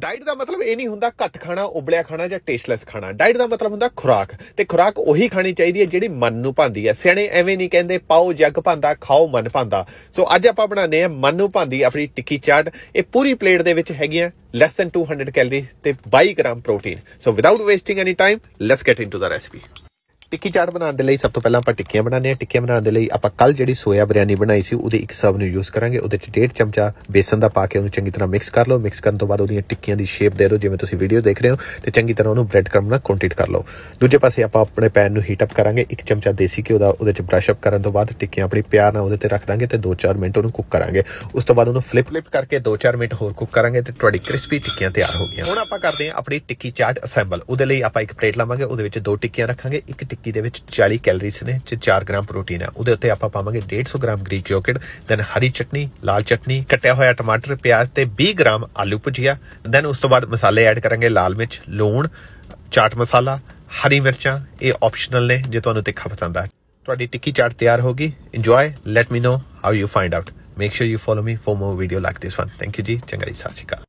diet ਦਾ ਮਤਲਬ ਇਹ ਨਹੀਂ ਹੁੰਦਾ ਘੱਟ ਖਾਣਾ ਉਬਲਿਆ ਖਾਣਾ ਜਾਂ ਟੇਸਟਲੈਸ ਖਾਣਾ ਡਾਈਟ ਦਾ ਮਤਲਬ ਹੁੰਦਾ ਖੁਰਾਕ ਤੇ ਖੁਰਾਕ ਉਹੀ ਖਾਣੀ ਚਾਹੀਦੀ ਹੈ ਜਿਹੜੀ ਮਨ ਨੂੰ ਭਾਂਦੀ ਹੈ ਸਿਆਣੇ ਐਵੇਂ ਨਹੀਂ ਕਹਿੰਦੇ ਪਾਓ ਜੱਗ ਭਾਂਦਾ ਖਾਓ ਮਨ ਭਾਂਦਾ ਸੋ ਅੱਜ ਆਪਾਂ ਬਣਾਉਂਦੇ ਆ ਮਨ ਨੂੰ ਭਾਂਦੀ ਆਪਣੀ ਟਿੱਕੀ ਚਾਟ ਇਹ ਪੂਰੀ ਪਲੇਟ ਦੇ ਵਿੱਚ ਹੈਗੀਆਂ ਲੈਸ ਥੈਨ 200 ਕੈਲਰੀਜ਼ ਤੇ 22 gram protein so without wasting any time let's get into the recipe tikki chaat ਬਣਾਉਣ ਦੇ ਲਈ ਸਭ ਤੋਂ ਪਹਿਲਾਂ ਆਪਾਂ ਟਿੱਕੀਆਂ ਬਣਾਉਣੇ ਆ ਟਿੱਕੀਆਂ ਬਣਾਉਣ ਦੇ ਲਈ ਆਪਾਂ ਕੱਲ ਜਿਹੜੀ ਸੋਇਆ ਬਿਰਿਆਨੀ ਬਣਾਈ ਸੀ ਉਹਦੇ ਇੱਕ ਸਰਵ ਨੂੰ ਯੂਜ਼ ਕਰਾਂਗੇ ਉਹਦੇ ਚ ਡੇਢ ਚਮਚਾ ਬੇਸਨ ਦਾ ਪਾ ਕੇ ਉਹਨੂੰ ਚੰਗੀ ਤਰ੍ਹਾਂ ਮਿਕਸ ਕਰ ਲਓ ਮਿਕਸ ਕਰਨ ਤੋਂ ਬਾਅਦ ਉਹਦੀਆਂ ਟਿੱਕੀਆਂ ਦੀ ਸ਼ੇਪ ਦੇ ਦਿਓ ਜਿਵੇਂ ਤੁਸੀਂ ਵੀਡੀਓ ਦੇਖ ਰਹੇ ਹੋ ਤੇ ਚੰਗੀ ਤਰ੍ਹਾਂ ਉਹਨੂੰ ਬ੍ਰੈਡ ਕਰਮ ਨਾਲ ਕੋਟਿਟ ਕਰ ਲਓ ਦੂਜੇ ਪਾਸੇ ਆਪਾਂ ਆਪਣੇ ਪੈਨ ਨੂੰ ਹੀਟ ਅਪ ਕਰਾਂਗੇ ਇੱਕ ਚਮਚਾ ਦੇਸੀ ਘਿਓ ਦਾ ਉਹਦੇ ਚ ਬ੍ਰਸ਼ ਅਪ ਕਰਨ ਤੋਂ ਬਾਅਦ ਟਿੱਕੀਆਂ ਆਪਣੀ ਪਿਆਰ ਨਾਲ ਉਹਦੇ ਤੇ ਰੱਖ ਦਾਂਗੇ ਤੇ 2-4 ਮਿੰਟ ਉਹਨੂੰ ਕੁੱਕ ਕਰਾਂਗੇ ਉਸ ਤੋਂ ਬਾਅਦ ਉਹਨੂੰ ਫਲਿਪ ਫਲਿਪ ਕਰਕੇ 2-4 ਮਿੰਟ ਹੋਰ ਕੁੱਕ ਕਰਾਂਗੇ ਤੇ ਤੁਹਾਡੀ ਕ੍ਰਿਸਪੀ ਟਿੱਕੀਆਂ ਤਿਆਰ ਹੋ ਗਈਆਂ ਹੁਣ ਆਪਾਂ ਕਰਦੇ ਹਾਂ ਆਪਣੀ ਟਿੱਕੀ ਚਾਟ ਅਸੈਂਬਲ ਉਹਦੇ ਲਈ ਆਪਾਂ ਇੱਕ ਪਲੇਟ ਲਾਵਾਂਗੇ ਉਹਦੇ ਵਿੱਚ ਦੋ ਟਿੱਕੀਆਂ ਰੱਖਾਂਗੇ ਇੱਕ ਕਿ ਦੇ ਵਿੱਚ 40 ਕੈਲਰੀਜ਼ ਨੇ ਤੇ 4 ਗ੍ਰਾਮ ਪ੍ਰੋਟੀਨ ਆ ਉਹਦੇ ਉੱਤੇ ਆਪਾਂ ਪਾਵਾਂਗੇ 150 ਗ੍ਰਾਮ ਗ੍ਰੀਕ ਯੋਗਰਟ ਦੈਨ ਹਰੀ ਚਟਨੀ ਲਾਲ ਚਟਨੀ ਕੱਟਿਆ ਹੋਇਆ ਟਮਾਟਰ ਪਿਆਜ਼ ਤੇ 20 ਗ੍ਰਾਮ ਆਲੂ ਭੁਜੀਆ ਦੈਨ ਉਸ ਤੋਂ ਬਾਅਦ ਮਸਾਲੇ ਐਡ ਕਰਾਂਗੇ ਲਾਲ ਮਿਰਚ ਲੂਣ ਚਾਟ ਮਸਾਲਾ ਹਰੀ ਮਿਰਚਾਂ ਇਹ ਆਪਸ਼ਨਲ ਨੇ ਜੇ ਤੁਹਾਨੂੰ ਤਿੱਖਾ ਪਸੰਦ ਆ ਤੁਹਾਡੀ ਟਿੱਕੀ ਚਾਟ ਤਿਆਰ ਹੋ ਗਈ enjoy let me know how you find out make sure you follow me for more video like this one thank you ਜੀ ਚੰਗਾ ਜੀ ਸਾਸਿਕਾ